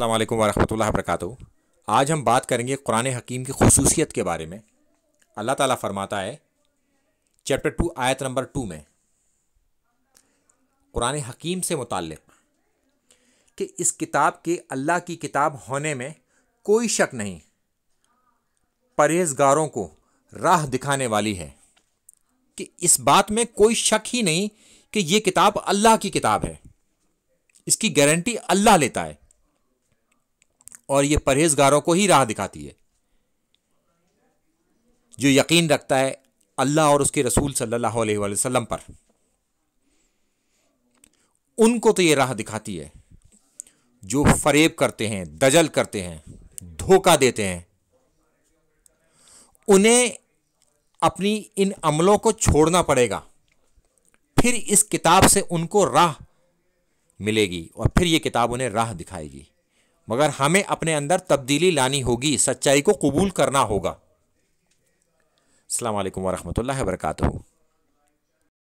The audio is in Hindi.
अस्सलाम वालेकुम वरहमतुल्लाहि आज हम बात करेंगे कुरान हकीम की खसूसियत के बारे में अल्लाह ताला फरमाता है चैप्टर टू आयत नंबर टू में कुरान हकीम से मुतक़ कि इस किताब के अल्लाह की किताब होने में कोई शक नहीं परहेजगारों को राह दिखाने वाली है कि इस बात में कोई शक ही नहीं कि ये किताब अल्लाह की किताब है इसकी गारंटी अल्लाह लेता है और ये परहेजगारों को ही राह दिखाती है जो यकीन रखता है अल्लाह और उसके रसूल सल्लल्लाहु अलैहि वसल्लम पर उनको तो ये राह दिखाती है जो फरेब करते हैं दजल करते हैं धोखा देते हैं उन्हें अपनी इन अमलों को छोड़ना पड़ेगा फिर इस किताब से उनको राह मिलेगी और फिर ये किताब उन्हें राह दिखाएगी मगर हमें अपने अंदर तब्दीली लानी होगी सच्चाई को कबूल करना होगा अल्लाम वरहमल वर्का